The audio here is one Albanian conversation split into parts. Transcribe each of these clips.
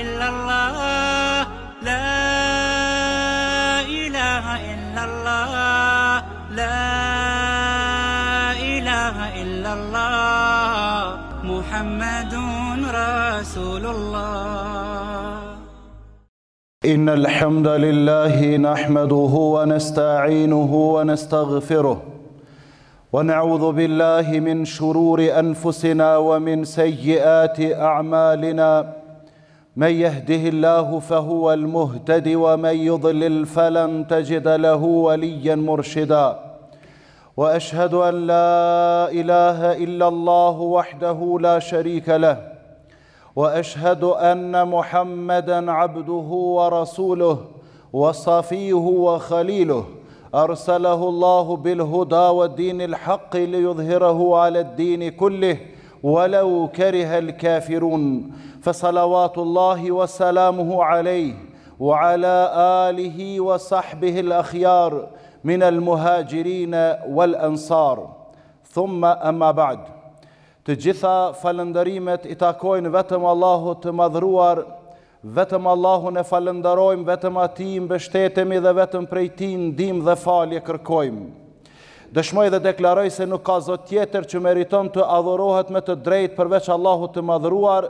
إلا الله لا إله إلا الله لا إله إلا الله محمد رسول الله إن الحمد لله نحمده ونستعينه ونستغفره ونعوذ بالله من شرور أنفسنا ومن سيئات أعمالنا من يهده الله فهو المهتد ومن يضلل فلن تجد له وليا مرشدا واشهد ان لا اله الا الله وحده لا شريك له واشهد ان محمدا عبده ورسوله وصفيه وخليله ارسله الله بالهدى والدين الحق ليظهره على الدين كله ولو كره الكافرون فصلوات الله وسلامه عليه وعلى اله وصحبه الاخيار من المهاجرين والانصار ثم اما بعد تجثا فالندريمت اي تاكوين وتم الله تمدروار Vetëm Allahun e falëndarojmë, vetëm ati imbështetemi dhe vetëm prej ti ndim dhe falje kërkojmë dëshmoj dhe deklaroj se nuk ka zot tjetër që meriton të adhurohet me të drejtë përveç Allahut të madhruar.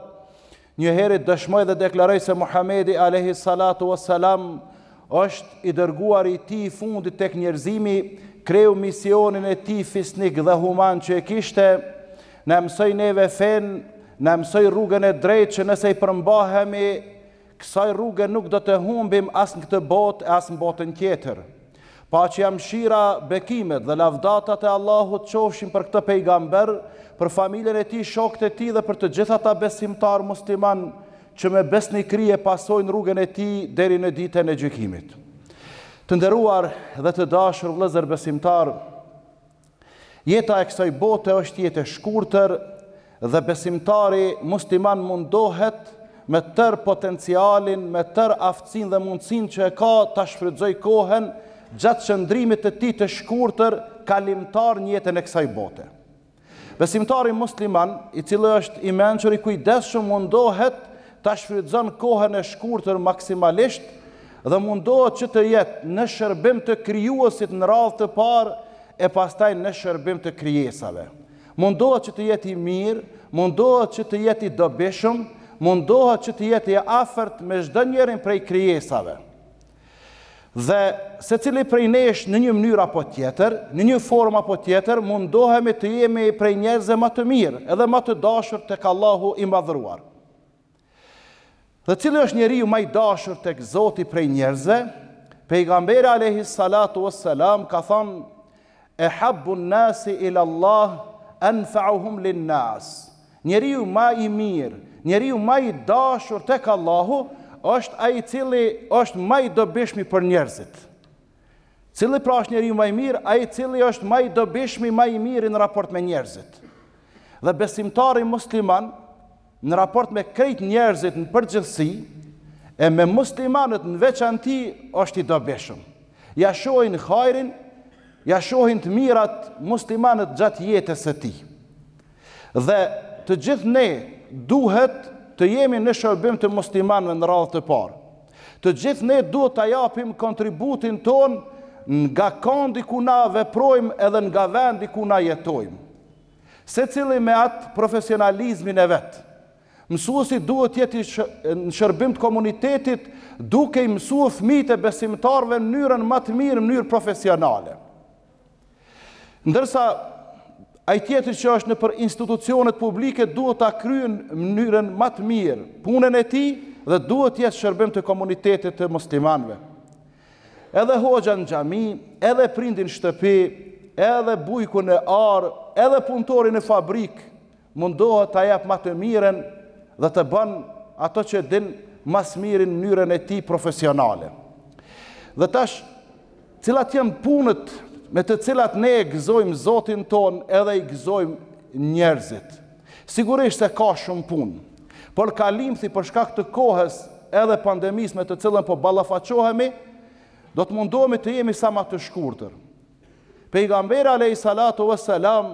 Një herë dëshmoj dhe deklaroj se Muhamedi alayhi salatu wassalam është i dërguar i tij i fundit tek njerëzimi, kreu misionin e tij fisnik dhe human që e kishte. Na mësoi neve fen, na mësoi rrugën e drejtë që nëse i përmbahemi kësaj rrugën nuk do të humbim as në këtë botë, as në botën tjetër pa që jam shira bekimet dhe lavdatat e Allahut qofshin për këtë pejgamber, për familjen e ti, shokët e ti dhe për të gjitha ta besimtar musliman që me besni krije pasojnë rrugën e ti deri në ditën e gjykimit. Të nderuar dhe të dashur vlëzër besimtar, jeta e kësoj bote është jetë e shkurëtër dhe besimtari musliman mundohet me tër potencialin, me tër aftësin dhe mundësin që e ka të shfrydzoj kohen gjatë qëndrimit të ti të shkurëtër kalimtar njëtën e kësaj bote. Besimtari musliman, i cilë është i menqër i kujdes shumë mundohet të shfrydzon kohën e shkurëtër maksimalisht dhe mundohet që të jetë në shërbim të kryuosit në radhë të parë e pastaj në shërbim të kryesave. Mundohet që të jetë i mirë, mundohet që të jetë i dobishëm, mundohet që të jetë i afert me shdë njerën prej kryesave. Dhe se cili prej nesh në një mënyrë apo tjetër, në një form apo tjetër, mundohemi të jemi prej njerëzve më të mirë edhe më të dashur tek Allahu i madhëruar. Dhe cili është njeriu më i dashur tek Zoti prej njerëzve? Pejgamberi alayhi salatu wassalam ka thënë e habbu nasi ila Allah anfa'uhum lin nas. Njeriu më i mirë, njeriu më i dashur tek Allahu është a i cili është maj dobishmi për njerëzit. Cili pra është njeri maj mirë, a i cili është maj dobishmi maj mirë në raport me njerëzit. Dhe besimtari musliman në raport me krejt njerëzit në përgjithsi, e me muslimanët në veçan ti është i dobishëm. Ja shohin hajrin, ja shohin të mirat muslimanët gjatë jetës e ti. Dhe të gjithë ne duhet të të jemi në shërbim të muslimanëve në radhë të parë. Të gjithë ne duhet të japim kontributin tonë nga kondi ku na veprojmë edhe nga vendi ku na jetojmë. Se cili me atë profesionalizmin e vetë. Mësuesi duhet të jetë në shërbim të komunitetit duke i mësuar fëmijët e besimtarëve në mënyrën më të mirë, në mënyrë profesionale. Ndërsa Ai tjetër që është në për institucionet publike duhet ta kryejnë në mënyrën më të mirë punën e tij dhe duhet të jetë shërbim të komunitetit të muslimanëve. Edhe hoxha në xhami, edhe prindi në shtëpi, edhe bujku në ar, edhe punëtori në fabrik mundohet ta jap më të mirën dhe të bën ato që din më të mirën në mënyrën e tij profesionale. Dhe tash, cilat janë punët me të cilat ne e gëzojmë Zotin ton edhe i gëzojmë njerëzit. Sigurisht se ka shumë punë, por kalim si për shkak të kohës edhe pandemis me të cilën po balafaqohemi, do të mundohemi të jemi sa ma të shkurëtër. Pejgambera le i salatu vë selam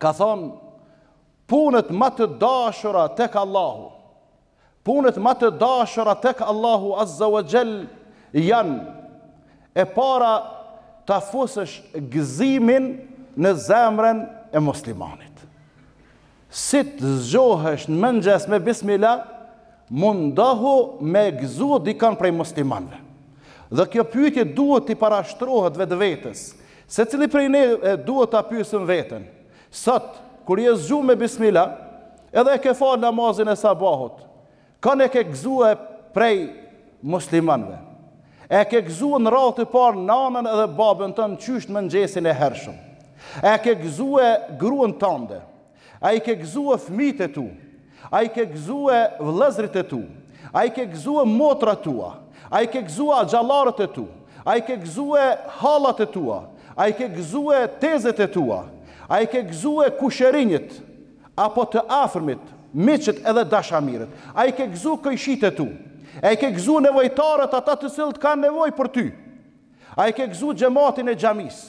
ka thonë, punët ma të dashura tek Allahu, punët ma të dashura tek Allahu azza vë janë, e para të ta fusësh gëzimin në zemrën e muslimanit. Si të zgjohesh në mëngjes me bismila, mundohu me gëzu dikan prej muslimanve. Dhe kjo pyetje duhet të i parashtrohet vetë vetës, se cili prej ne duhet të apysëm vetën. Sot, kur je zgju me bismila, edhe e ke falë namazin e sabahot, kanë e ke gëzu e prej muslimanve. E ke gëzu në ratë të parë nanën edhe babën të në qyshtë më në gjesin e hershëm. E ke gëzu gruën të ndë. E ke gëzu e fmitë e tu. E ke gëzu e e tu. E ke gëzu e motra tua. E ke gëzu e gjalarët e tu. E ke gëzu halat e tua. E ke gëzu tezet e tua. E ke gëzu e kusherinjit. Apo të afrmit, miqët edhe dashamirët. E ke gëzu këjshit ke këjshit e tu. A i ke gëzu nevojtarët ata të cilët kanë nevoj për ty. A i ke gëzu gjematin e gjamis.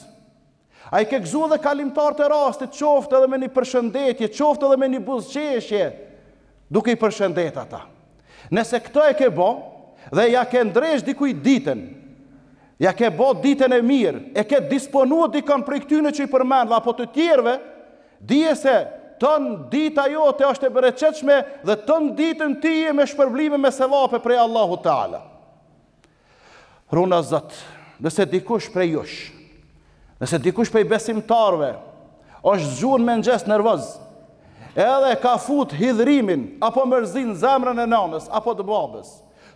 A i ke gëzu dhe kalimtarët e rastit, qoftë edhe me një përshëndetje, qoftë edhe me një buzqeshje, duke i përshëndet ata. Nese këto e ke bo, dhe ja ke ndresh dikuj ditën, ja ke bo ditën e mirë, e ke disponu dikën për i këtyne që i përmenë, dhe apo të tjerve, dje se ton dita jote është e bereqetshme dhe ton ditën ti e me shpërblime me sevape prej Allahu Teala. Runa Zot, nëse dikush prej jush, nëse dikush prej besimtarve është zgjuar me ngjesh nervoz, edhe ka fut hidhrimin apo mërzin zemrën e nanës apo të babës,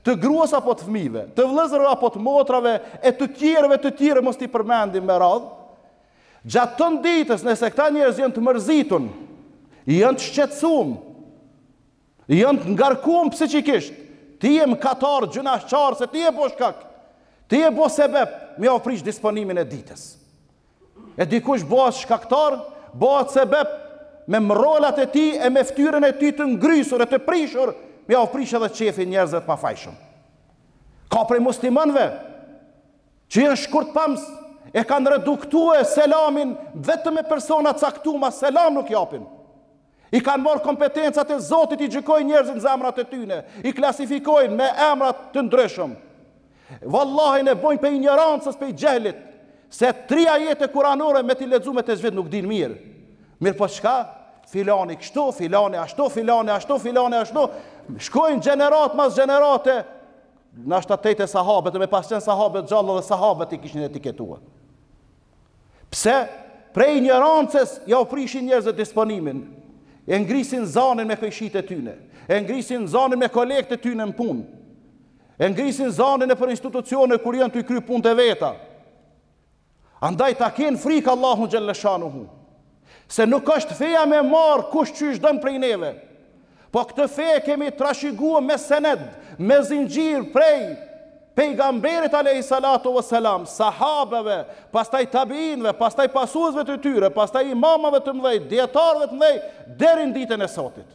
të gruas apo të fëmijëve, të vëllezërve apo të motrave e të tjerëve të tjerë mos ti përmendim me radhë, gjatë ton nëse këta njerëz janë të mërzitur, i janë të shqetsum, i janë të ngarkum pëse që i kishtë, ti e më katarë, gjëna shqarë, se ti e po shkak, ti e po sebeb, mi a frishtë disponimin e ditës. E dikush bëhet shkaktar, bëhet sebeb, me mërolat e ti e me ftyrën e ty të ngrysur e të prishur, mi a frishtë edhe qefi njerëzët pa fajshëm. Ka prej muslimënve, që jenë shkurt pëmsë, e kanë reduktu e selamin vetëm e persona caktu ma selam nuk japin i kanë morë kompetencat e Zotit, i gjykojnë njerëzit në zemrat e tyne, i klasifikojnë me emrat të ndryshëm. Vallahin e bojnë për ignorancës, pe për gjellit, se tria jetë e kuranore me t'i ledzume të zvet nuk din mirë. Mirë për po çka, Filani kështu, filani ashtu, filani ashtu, filani ashtu, shkojnë gjenerat mas gjenerate, në ashtë e sahabet, me pas qenë sahabet gjallë dhe sahabet i kishin etiketuar. Pse? Prej ignorancës, ja u prishin disponimin, e ngrisin zanën me këshit e tyne, e ngrisin zanën me kolekt e tyne në punë, e ngrisin zanën e për institucione kur janë të i kry punë të veta. Andaj ta kenë frikë Allahu Gjellëshanu hu, se nuk është feja me marë kush që ishtë dënë prej neve, po këtë feje kemi trashigua me sened, me zingjir prej, pejgamberit alayhi salatu wa salam, sahabeve, pastaj tabinve, pastaj pasuesve të tyre, pastaj imamave të mdhej, dietarëve të mdhej, deri ditën e sotit.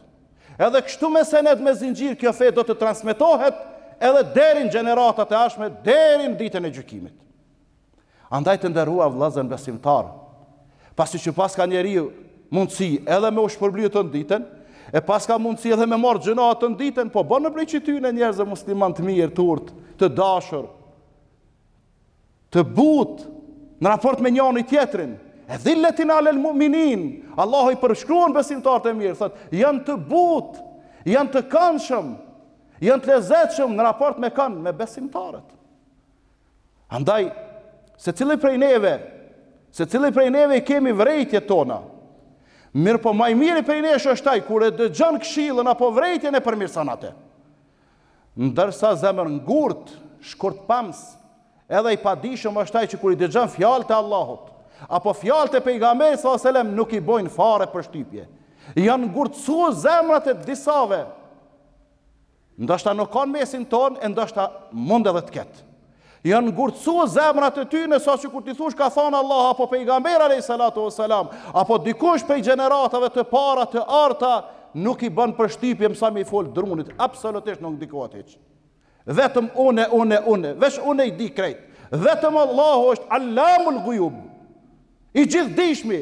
Edhe kështu me senet me zinxhir kjo fe do të transmetohet edhe deri në gjeneratat e ashme, deri në ditën e gjykimit. Andaj të ndërrua vlazën besimtar, pasi që pas ka njeri mundësi edhe me u shpërblitë të në ditën, e pas ka mundësi edhe me marë gjëna atë po në ditën, po bërë në prej që ty në njerëzë musliman të mirë, të urtë, të dashër, të butë, në raport me njani tjetërin, e dhilletin alel muminin, Allah i përshkruan besimtarët të mirë, thëtë, janë të butë, janë të kanëshëm, janë të lezeqëm në raport me kanë, me besimtarët. Andaj, se cili prej neve, se cili prej neve i kemi vrejtje tona, Mirë po maj mirë i nesh është taj, kur e dëgjën këshilën apo vrejtjen e përmirësanate. Ndërsa zemër ngurt, shkurt pams, edhe i padishëm është taj që kur i dëgjën fjallë të Allahot, apo fjallë të pejgamerës a selem nuk i bojnë fare për shtypje. Janë ngurtësu zemrat e disave, ndështa nuk kanë mesin ton, e ndështa mund edhe të ketë janë ngurcu zemrat e ty në sa që kur t'i thush ka thonë Allah, apo pejgamber a.s. apo dikush pej generatave të para të arta, nuk i bën për shtipje mësa mi folë drunit, apsolutisht nuk diko atë Vetëm une, une, une, vesh une i di krejtë. Vetëm Allah është allamul Gujub, i gjithë dishmi.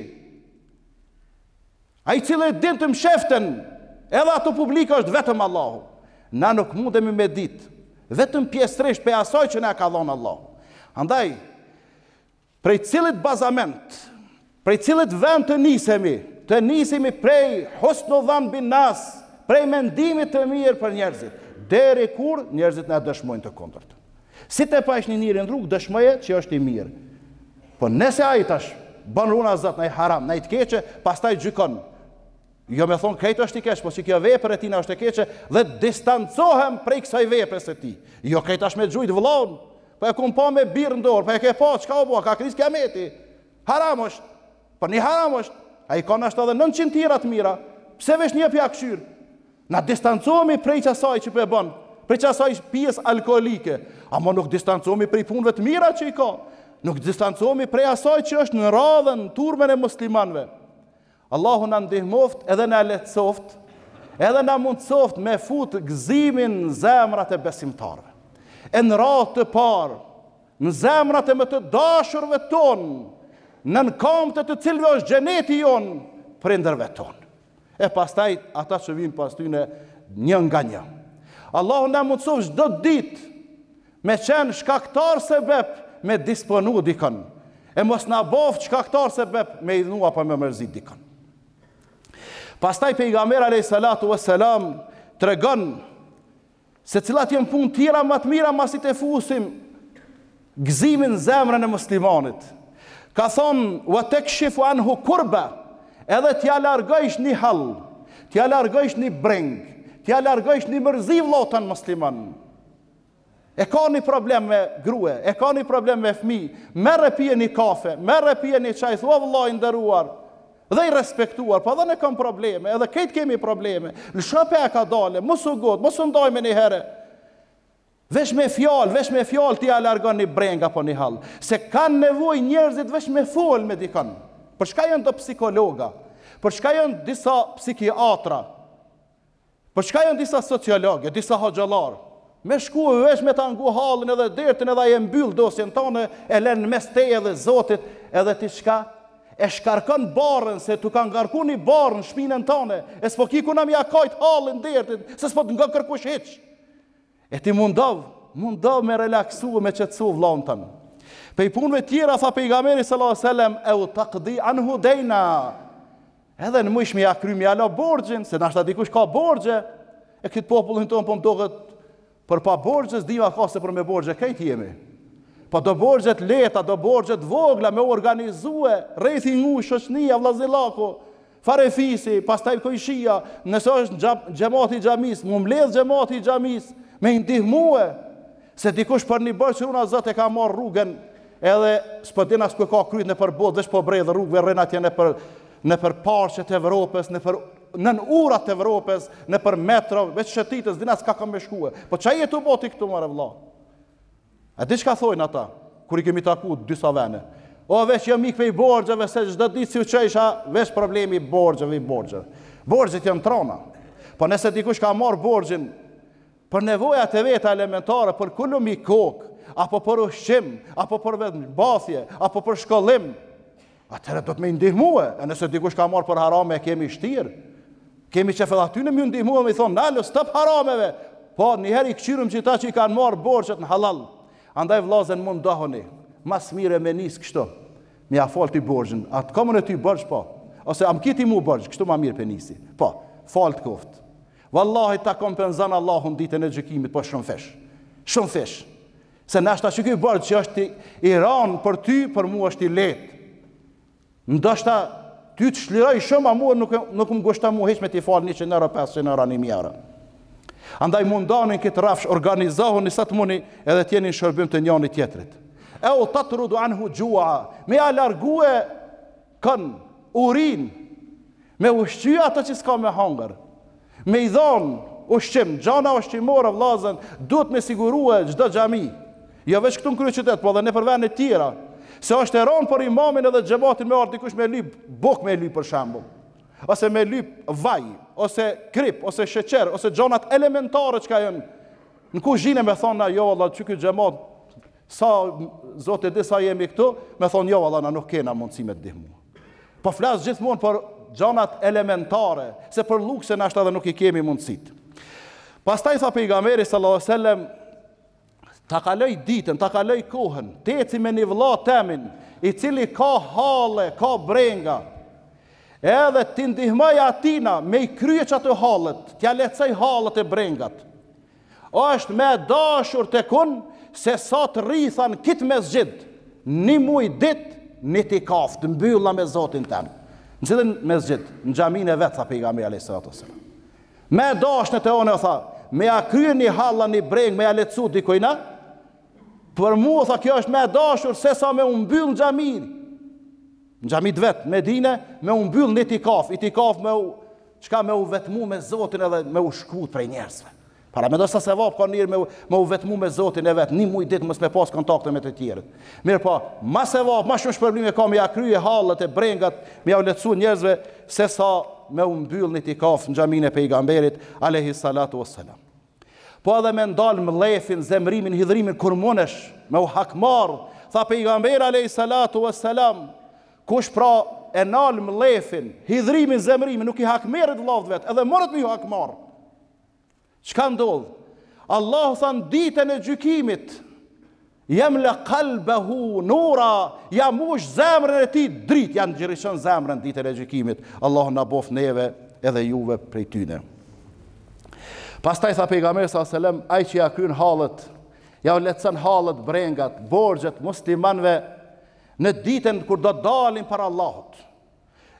A i cilë e din të mësheften, edhe ato publika është vetëm Allahu. Na nuk mundemi me ditë, vetëm pjesërisht për asaj që ne ka dhonë Allah. Andaj, prej cilit bazament, prej cilit vend të nisemi, të nisemi prej hosno dhanë bin prej mendimit të mirë për njerëzit, deri kur njerëzit ne dëshmojnë të kontërt. Si të pa ishtë një njërë në rrugë, dëshmoje që është i mirë. Po nëse a i tash, banë runa zëtë, në i haram, në i të keqë, pas ta i gjykonë, Jo me thonë, krejtë është i keqë, po që kjo vepër e tina është i keqë, dhe distancohem prej kësaj vepër se ti. Jo krejtë është me gjujtë vlonë, po e kum pa me birë ndorë, po e ke pa, qka u bua, ka kriz kja meti. Haram është, po një haram është, a i konë është edhe 900 tira të mira, pse vesh një pja këshyrë, na distancohemi prej qësaj që për po bënë, prej qësaj pjes alkoholike, ama nuk distancohemi prej punve të mira që i ka, nuk distancohemi prej asaj që është në radhen, turmen e muslimanve. Allahu na ndihmoft edhe na lehtësoft, edhe na mundsoft me fut gëzimin në zemrat e besimtarëve. E në ratë të parë, në zemrat e më të dashurve tonë, në në të cilve është gjeneti jonë, prinderve tonë. E pastaj, ata që vinë pas tyne një nga një. Allahu na mundsoft shdo ditë, me qenë shkaktar se bep me disponu dikën, e mos në bof shkaktar se bep me idhnu apo me mërzit dikën. Pastaj pejgamber alayhi salatu salam tregon se cilat janë punë të tjera më të mira masi të fusim gëzimin në zemrën e muslimanit. Ka thonë, wa të këshifu anhu kurba, edhe t'ja largëjsh një hall, t'ja largëjsh një breng, t'ja largëjsh një mërziv lotën musliman. E ka një problem me grue, e ka një problem me fmi, merë pje një kafe, merë pje një qaj, thua vëllaj ndëruar, dhe i respektuar, pa po dhe ne kam probleme, edhe këtë kemi probleme, lëshëpe e ka dale, mos u gotë, mos u ndojme një herë, vesh me fjalë, vesh me fjalë ti alargon një breng apo një halë, se kanë nevoj njerëzit vesh me fol me dikon, për shka jënë të psikologa, për shka jënë disa psikiatra, për shka jënë disa sociologi, disa hoxalarë, Me shku e vesh me ta ngu halën edhe dertin edhe e mbyll dosjen tonë, e lenë mes teje dhe zotit edhe ti shka, e shkarkon barën se tu ka ngarku një barën shpinën tëne, e s'po kiku ja mja kajt halën dërtit, se s'po të nga kërkush heq. E ti mundov, mundov me relaxu, me qëtësu vlaun tëmë. Pe i punve tjera, fa pe i gameri sallallahu sallam, e u takdi an hudejna, edhe në mëshmi a krymi ala borgjin, se nashta dikush ka borgje, e këtë popullin tonë për po më për pa borgjës, dima ka se për me borgje, kajtë jemi, Po do borxhet leta, do borxhet vogla me organizue rejthi i ngushtë shoqënia farefisi, Fare fisi, pastaj nëse është xhamati i xhamis, më mbledh xhamati i xhamis me indihmue, se dikush po bërë se ona Zot e ka marr rrugën, edhe s'po den as ku ka kryt në përbot, vetë po bredh rrugën rën atje në për në për e Evropës, në për nën urat e Evropës, në për metro, vetë shëtitës dinas ka kam shkuar. Po çaj jetu boti këtu marr vllah. A ti çka thojnë ata kur i kemi taku disa vende? O veç jam mik pe i borxheve se çdo ditë si u çojsha veç problemi borxheve i borxheve. Borxhet janë trona. Po nëse dikush ka marr borxhin për nevojat e veta elementare, për kulumi kok, apo për ushqim, apo për vetëm bathje, apo për shkollim, atëherë do të më ndihmuë. E nëse dikush ka marr për harame, kemi shtir. Kemi çfarë aty në më ndihmuë, i thonë, "Nalo, stop harameve." Po, një herë i këqyrëm që ta që i kanë marë borqët në halal, Andaj vllazën mund dohoni, mas mire me nisë kështu, mi a falë të i borgjën, atë komën e ty i po, ose am kiti mu borgjë, kështu ma mirë për nisi, po, falë të koftë. Wallahi ta kompenzan Allahun ditën e gjykimit, po shumë fesh. Shumë fesh. Se na është ky bord që është i ran për ty, për mua është i lehtë. Ndoshta ty të shliroj shumë, a mua nuk nuk më gushta mua hiç me të fal 100 euro, 500 euro, 1000 euro. Andaj mundanin këtë rafsh, organizohu një satë muni edhe tjeni në shërbim të njëni tjetrit. tjetërit. E o të të rudu anhu gjua, me a largue kën, urin, me ushqyja të që s'ka me hangër, me i dhonë, ushqim, gjana ushqimorë, vlazen, duhet me sigurue gjdo gjami, jo veç këtu në kryë qytetë, po dhe në përve në tjera, se është e ronë për imamin edhe gjematin me ardikush me lip, bok me lip për shambullë ose me lyp vaj, ose krip, ose sheqer, ose gjonat elementare që ka jenë Në ku zhine me thonë na jo, Allah, që këtë gjemot, sa zote di sa jemi këtu, me thonë jo, Allah, na nuk kena mundësi me të dihë mua. Po flasë gjithë mund për gjonat elementare, se për luksën se nashtë edhe nuk i kemi mundësit. Pas ta i tha pejga meri, sallallahu sallem, ta kaloj ditën, ta kaloj kohën, teci me një vla temin, i cili ka hale, ka brenga, edhe ti ndihmoj atina me i krye që të halët, tja lecej halët e brengat, është me dashur të kun, se sa të rrithan kitë me zgjit, një muj ditë, një t'i kaft, në bylla me zotin tem, në gjithën me në gjamin e vetë, tha pejga me jale sëratë sëra. Me dashën e të onë, tha, me a krye një halën një breng, me a lecu dikojna, për mu, tha, kjo është me dashur, se sa me unë byllë në gjamin, në të vetë, me dine, me umbyll një tikaf, i tikaf me u, qka me u vetmu me Zotin edhe me u shkut prej njerëzve. Para me dësa se vapë ka njërë me, u vetmu me Zotin e vetë, një mujtë ditë mësë me pas kontakte me të tjerët. Mirë pa, po, ma se vapë, ma shumë e ka me akryje halët e brengat, me ja u lecu njerëzve, se sa me u mbyll në tikaf në gjamin e pejgamberit, alehi salatu o salam. Po edhe me ndalë më lefin, zemrimin, hidrimin, kur monesh, me u hakmarë, tha pejgamber, alehi salatu o salam, Kush pra e nalë më lefin, hidrimin, zemrimin, nuk i hakmerit lafët vetë, edhe mërët më ju hakmarë. Që ka ndodhë? Allah thënë, ditën e gjykimit, jem le kalbe hu, nura, jam zemrën e ti, dritë janë gjërishën zemrën ditën e gjykimit. Allah në bofë neve edhe juve prej tyne. Pas taj sa pejga mërë, sa selem, aj që ja krynë halët, ja u letësën halët, brengat, borgjët, muslimanve, në ditën kur do të dalin para Allahut.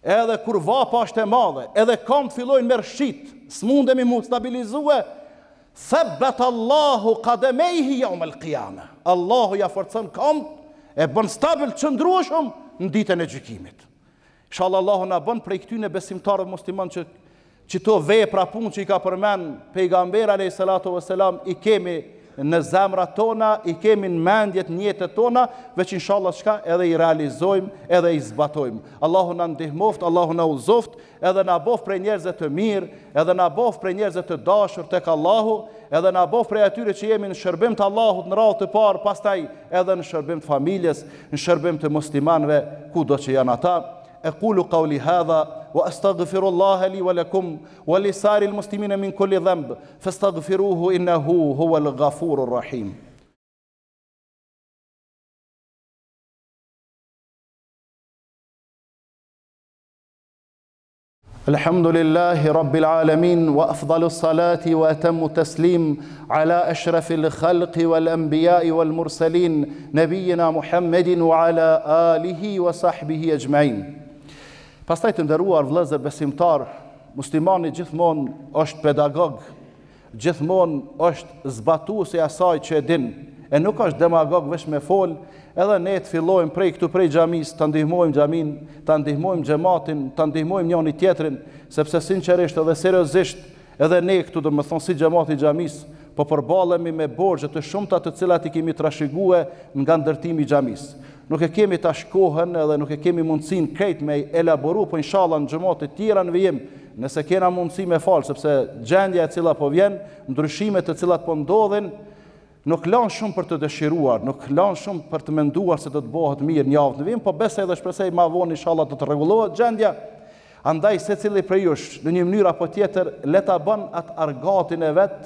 Edhe kur vapa është e madhe, edhe kam të fillojnë më rshit, smundemi mund të stabilizojë. Sabbat Allahu qadamehi yawm al-qiyamah. Allahu ja forcon kam e bën stabil çndrueshëm në ditën e gjykimit. Inshallah Allahu na bën prej këtyn e besimtarëve musliman që çito vepra punë që i ka përmend pejgamberi alayhisalatu wassalam i kemi në zemra tona, i kemi në mendjet njete tona, veç inshallah shka edhe i realizojmë, edhe i zbatojmë. Allahu në ndihmoft, Allahu në uzoft, edhe në bof prej njerëzë të mirë, edhe në bof prej njerëzë të dashur të kallahu, edhe në bof prej atyre që jemi në shërbim të Allahut në ratë të parë, pastaj edhe në shërbim të familjes, në shërbim të muslimanve, ku do që janë ata. أقول قولي هذا وأستغفر الله لي ولكم ولسار المسلمين من كل ذنب فاستغفروه إنه هو الغفور الرحيم الحمد لله رب العالمين وافضل الصلاه واتم التسليم على اشرف الخلق والانبياء والمرسلين نبينا محمد وعلى اله وصحبه اجمعين Pastaj të nderuar vëllezër besimtar, muslimani gjithmonë është pedagog, gjithmonë është zbatues i asaj që e din. E nuk është demagog vetëm me fol, edhe ne të fillojmë prej këtu prej xhamis, të ndihmojmë xhamin, të ndihmojmë xhamatin, të ndihmojmë njëri tjetrin, sepse sinqerisht edhe seriozisht edhe ne këtu do të them si xhamati xhamis, po përballemi me borxhe të shumta të cilat i kemi trashëguar nga ndërtimi i xhamis nuk e kemi tash kohën edhe nuk e kemi mundësin krejt me elaboru, po inshallah në xhamat e tjera në vijim, nëse kena mundësi me fal, sepse gjendja e cila po vjen, ndryshimet e cilat po ndodhin, nuk lan shumë për të dëshiruar, nuk lan shumë për të menduar se do të bëhet mirë një javë në vijim, po besoj dhe shpresoj ma vonë inshallah do të rregullohet gjendja. Andaj secili prej jush në një mënyrë apo tjetër le ta bën atë argatin e vet,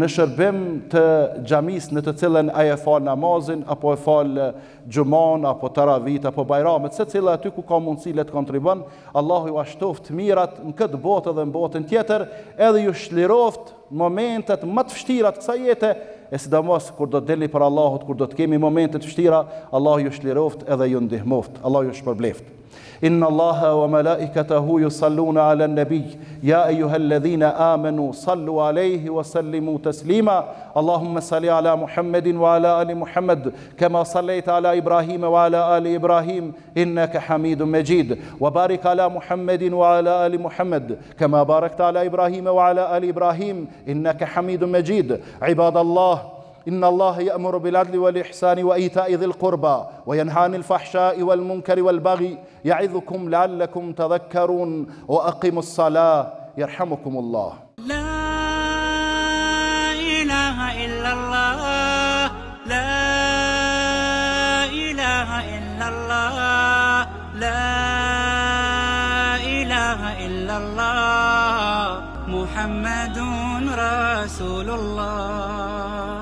në shërbim të gjamis në të cilën a e falë namazin, apo e falë gjumon, apo të ravit, apo bajramet, se cilë aty ku ka mundësi le të kontribon, Allahu ju ashtoft mirat në këtë botë dhe në botën tjetër, edhe ju shliroft momentet më të fështirat kësa jetë, e si kur do të deli për Allahut, kur do të kemi momentet fështira, Allahu ju shliroft edhe ju ndihmoft, Allahu ju shpërbleft. إن الله وملائكته يصلون على النبي يا أيها الذين آمنوا صلوا عليه وسلموا تسليما اللهم صل على محمد وعلى آل محمد كما صليت على إبراهيم وعلى آل إبراهيم إنك حميد مجيد وبارك على محمد وعلى آل محمد كما باركت على إبراهيم وعلى آل إبراهيم إنك حميد مجيد عباد الله إن الله يأمر بالعدل والإحسان وإيتاء ذي القربى وينهى عن الفحشاء والمنكر والبغي يعظكم لعلكم تذكرون وأقيموا الصلاة يرحمكم الله لا إله إلا الله لا إله إلا الله لا إله إلا الله محمد رسول الله